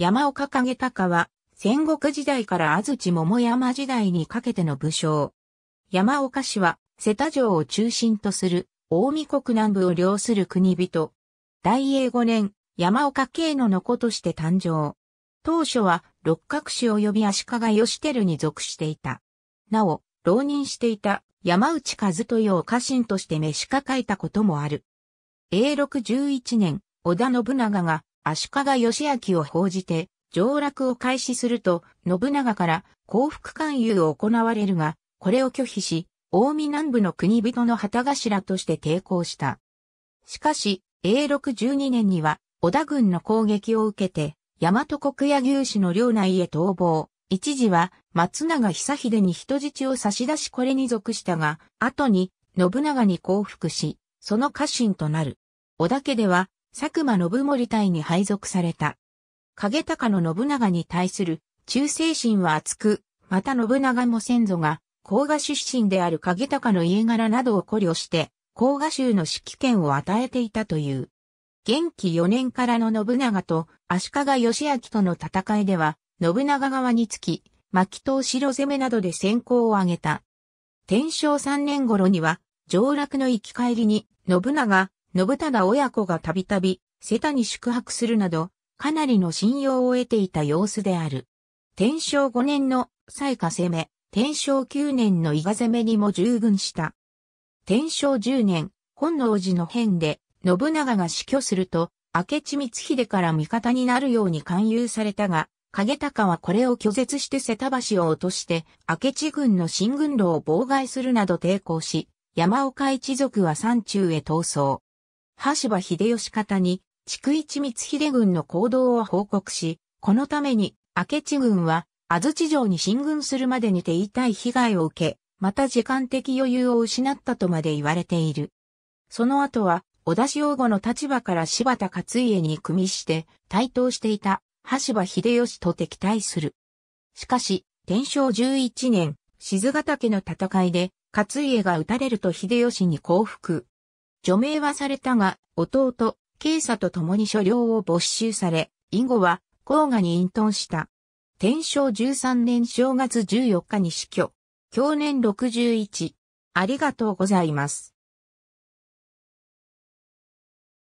山岡景隆は、戦国時代から安土桃山時代にかけての武将。山岡氏は、瀬田城を中心とする、大見国南部を領する国人。大英五年、山岡慶のの子として誕生。当初は、六角氏及び足利義輝に属していた。なお、浪人していた山内和豊を家臣として召し抱えたこともある。永禄十一年、織田信長が足利義昭を報じて、上洛を開始すると、信長から幸福勧誘を行われるが、これを拒否し、大見南部の国人の旗頭として抵抗した。しかし、永禄12年には、織田軍の攻撃を受けて、大和国屋、牛脂の領内へ逃亡。一時は、松永久秀に人質を差し出しこれに属したが、後に、信長に降伏し、その家臣となる。織田家では、佐久間信盛隊に配属された。影高の信長に対する忠誠心は厚く、また信長も先祖が、甲賀出身である影高の家柄などを考慮して、甲賀州の指揮権を与えていたという。元気4年からの信長と足利義明との戦いでは、信長側につき、巻刀城攻めなどで先行を挙げた。天正3年頃には、上洛の行き帰りに、信長、信忠親子がたびたび、瀬田に宿泊するなど、かなりの信用を得ていた様子である。天正5年の西下攻め、天正9年の伊賀攻めにも従軍した。天正10年、本能寺の変で、信長が死去すると、明智光秀から味方になるように勧誘されたが、影高はこれを拒絶して瀬田橋を落として、明智軍の進軍路を妨害するなど抵抗し、山岡一族は山中へ逃走。羽柴秀吉方に、築一光秀軍の行動を報告し、このために、明智軍は、安土城に進軍するまでにて痛い被害を受け、また時間的余裕を失ったとまで言われている。その後は、小田塩後の立場から柴田勝家に組みして、対等していた、羽柴秀吉と敵対する。しかし、天正11年、静ヶ岳の戦いで、勝家が撃たれると秀吉に降伏。除名はされたが、弟、警察と共に所領を没収され、以後は、黄河に隠遁した。天正13年正月14日に死去。去年61。ありがとうございます。